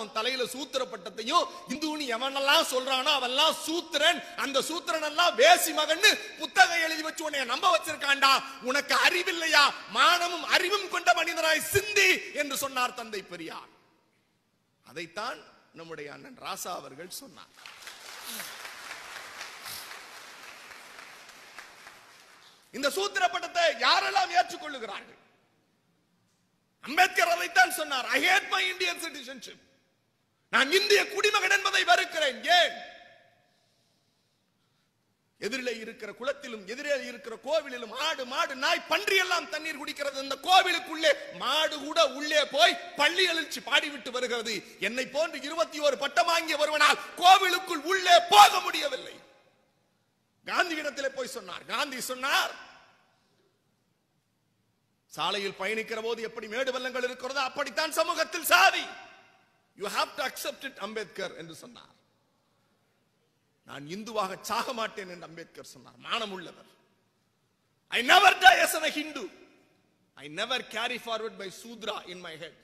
உன் தலையில சூத்திர பட்டத்தையும் இந்துன்னு எவனெல்லாம் சொல்றானோ அவெல்லாம் சூத்திரன் அந்த சூத்திரன் எல்லாம் வேசி மகன் புத்தகம் எழுதி வச்சு உன்னை நம்ப வச்சிருக்காண்டா உனக்கு அறிவில்லையா மானமும் அறிவும் கொண்ட மனிதராய் சிந்தி என்று சொன்னார் தந்தை பெரியார் அதைத்தான் நம்முடைய அண்ணன் ராசா அவர்கள் சொன்னார் இந்த சூத்திர பட்டத்தை யாரெல்லாம் ஏற்றுக்கொள்ளுகிறார்கள் அம்பேத்கர் அதைத்தான் சொன்னார் I hate my Indian citizenship நான் இந்திய குடிமகன் என்பதை வெறுக்கிறேன் ஏன் எதிரிலே இருக்கிற குளத்திலும் எதிரே இருக்கிற கோவிலிலும் ஆடு மாடு நாய் பன்றி எல்லாம் தண்ணீர் குடிக்கிறது இந்த கோவிலுக்குள்ளே மாடு கூட உள்ளே போய் பள்ளி எழுச்சி பாடிவிட்டு வருகிறது என்னை போன்று இருபத்தி ஒரு பட்டம் வாங்கிய வருவனால் கோவிலுக்குள் உள்ளே போக முடியவில்லை காந்தி இடத்திலே போய் சொன்னார் காந்தி சொன்னார் சாலையில் பயணிக்கிற போது எப்படி மேடு வல்லங்கள் இருக்கிறதோ அப்படித்தான் சமூகத்தில் சாதி you have to accept it Ambedkar என்று சொன்னார் நான் இந்துவாக சாக மாட்டேன் என்று அம்பேத்கர் சொன்னார் மானம் உள்ளவர் I never die as an Hindu I never carry forward by Shudra in my head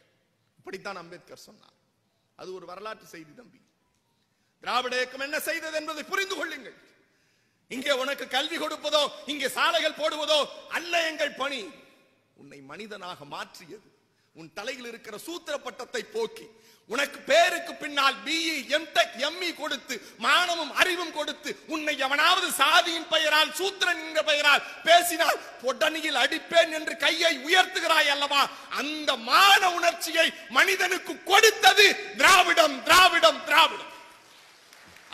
இப்படித்தான் அம்பேத்கர் சொன்னார் அது ஒரு வரலாற்று செய்தி தம்பி திராவிட இயக்கம் என்ன செய்தது என்பதை புரிந்து கொள்ளுங்கள் இங்கே உனக்கு கல்வி கொடுப்பதோ இங்கே சாலைகள் போடுவதோ அல்ல எங்கள் பணி உன்னை மனிதனாக மாற்றியது உன் தலையில் இருக்கிற சூத்திர பட்டத்தை போக்கி உனக்கு பேருக்கு பின்னால் பிஇ எம்டெக் எம்இ கொடுத்து மானமும் அறிவும் கொடுத்து உன்னை எவனாவது சாதியின் பெயரால் சூத்திரன் என்ற பெயரால் பேசினால் பொடனியில் அடிப்பேன் என்று கையை உயர்த்துகிறாய் அல்லவா அந்த மான உணர்ச்சியை மனிதனுக்கு கொடுத்தது திராவிடம் திராவிடம் திராவிடம்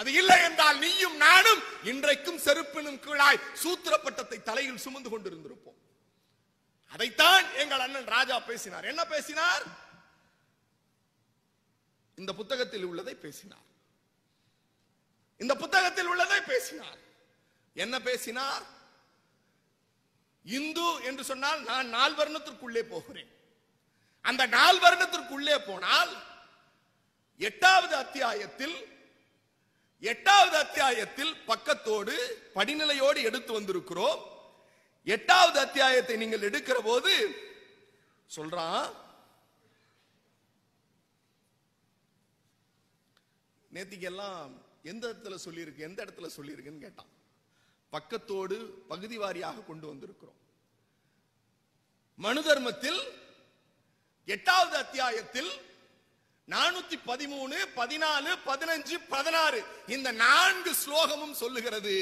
அது இல்லை என்றால் நீயும் நானும் இன்றைக்கும் செருப்பினும் கீழாய் சூத்திர பட்டத்தை தலையில் சுமந்து கொண்டிருந்திருப்போம் அதைத்தான் எங்கள் அண்ணன் ராஜா பேசினார் என்ன பேசினார் இந்த புத்தகத்தில் உள்ளதை பேசினார் இந்த புத்தகத்தில் உள்ளதை பேசினார் என்ன பேசினார் இந்து என்று சொன்னால் நான் நால் வருணத்திற்குள்ளே போகிறேன் அந்த நால் வருணத்திற்குள்ளே போனால் எட்டாவது அத்தியாயத்தில் எட்டாவது அத்தியாயத்தில் பக்கத்தோடு படிநிலையோடு எடுத்து வந்திருக்கிறோம் எட்டாவது அத்தியாயத்தை நீங்கள் எடுக்கிற போது சொல்றான் நேத்திக்கெல்லாம் எந்த இடத்துல சொல்லியிருக்கு எந்த இடத்துல சொல்லியிருக்குன்னு கேட்டான் பக்கத்தோடு பகுதி வாரியாக கொண்டு வந்திருக்கிறோம் மனு தர்மத்தில் எட்டாவது அத்தியாயத்தில் நானூத்தி பதிமூணு பதினாலு பதினஞ்சு பதினாறு இந்த நான்கு ஸ்லோகமும் சொல்லுகிறது